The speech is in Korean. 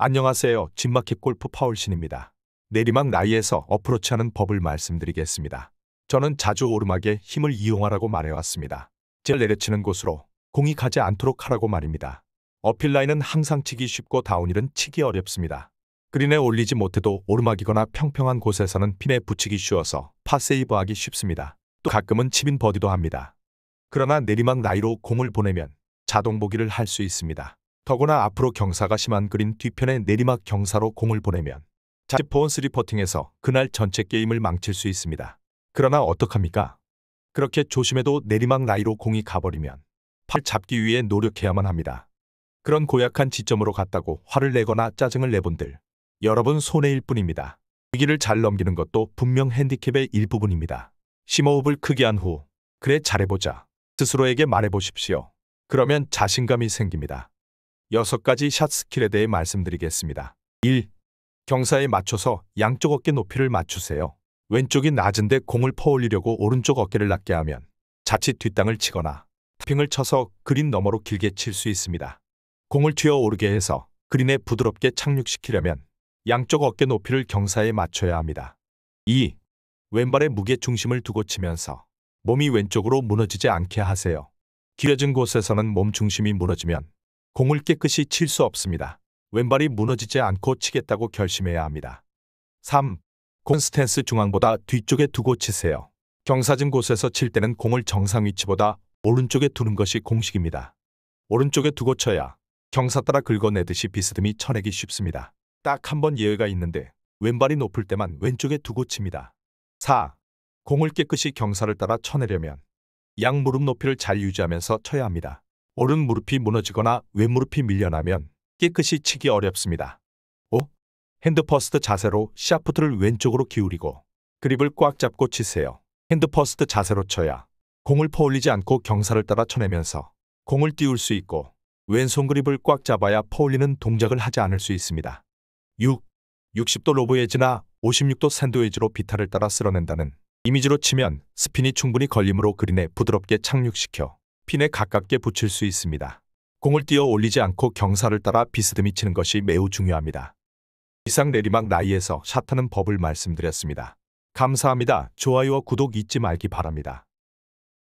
안녕하세요. 진마켓 골프 파울신입니다. 내리막 나이에서 어프로치하는 법을 말씀드리겠습니다. 저는 자주 오르막에 힘을 이용하라고 말해왔습니다. 제일 내려치는 곳으로 공이 가지 않도록 하라고 말입니다. 어필라인은 항상 치기 쉽고 다운힐은 치기 어렵습니다. 그린에 올리지 못해도 오르막이거나 평평한 곳에서는 핀에 붙이기 쉬워서 파세이브하기 쉽습니다. 또 가끔은 칩인 버디도 합니다. 그러나 내리막 나이로 공을 보내면 자동 보기를 할 수 있습니다. 더구나 앞으로 경사가 심한 그린 뒤편에 내리막 경사로 공을 보내면 자칫 보온스 리퍼팅에서 그날 전체 게임을 망칠 수 있습니다. 그러나 어떡합니까? 그렇게 조심해도 내리막 나이로 공이 가버리면 팔 잡기 위해 노력해야만 합니다. 그런 고약한 지점으로 갔다고 화를 내거나 짜증을 내본들 여러분 손해일 뿐입니다. 위기를 잘 넘기는 것도 분명 핸디캡의 일부분입니다. 심호흡을 크게 한 후 그래 잘해보자 스스로에게 말해보십시오. 그러면 자신감이 생깁니다. 6 가지 샷 스킬에 대해 말씀드리겠습니다. 1. 경사에 맞춰서 양쪽 어깨 높이를 맞추세요. 왼쪽이 낮은데 공을 퍼올리려고 오른쪽 어깨를 낮게 하면 자칫 뒷땅을 치거나 탑핑을 쳐서 그린 너머로 길게 칠 수 있습니다. 공을 튀어오르게 해서 그린에 부드럽게 착륙시키려면 양쪽 어깨 높이를 경사에 맞춰야 합니다. 2. 왼발에 무게 중심을 두고 치면서 몸이 왼쪽으로 무너지지 않게 하세요. 길어진 곳에서는 몸 중심이 무너지면 공을 깨끗이 칠 수 없습니다. 왼발이 무너지지 않고 치겠다고 결심해야 합니다. 3. 공 스탠스 중앙보다 뒤쪽에 두고 치세요. 경사진 곳에서 칠 때는 공을 정상 위치보다 오른쪽에 두는 것이 공식입니다. 오른쪽에 두고 쳐야 경사 따라 긁어내듯이 비스듬히 쳐내기 쉽습니다. 딱 한 번 예외가 있는데 왼발이 높을 때만 왼쪽에 두고 칩니다. 4. 공을 깨끗이 경사를 따라 쳐내려면 양 무릎 높이를 잘 유지하면서 쳐야 합니다. 오른 무릎이 무너지거나 왼무릎이 밀려나면 깨끗이 치기 어렵습니다. 5. 핸드퍼스트 자세로 샤프트를 왼쪽으로 기울이고 그립을 꽉 잡고 치세요. 핸드퍼스트 자세로 쳐야 공을 퍼올리지 않고 경사를 따라 쳐내면서 공을 띄울 수 있고 왼손 그립을 꽉 잡아야 퍼올리는 동작을 하지 않을 수 있습니다. 6. 60도 로브 에지나 56도 샌드 웨지로 비타를 따라 쓸어낸다는 이미지로 치면 스핀이 충분히 걸림으로 그린에 부드럽게 착륙시켜 핀에 가깝게 붙일 수 있습니다. 공을 띄어 올리지 않고 경사를 따라 비스듬히 치는 것이 매우 중요합니다. 이상 내리막 나이에서 샷하는 법을 말씀드렸습니다. 감사합니다. 좋아요와 구독 잊지 말기 바랍니다.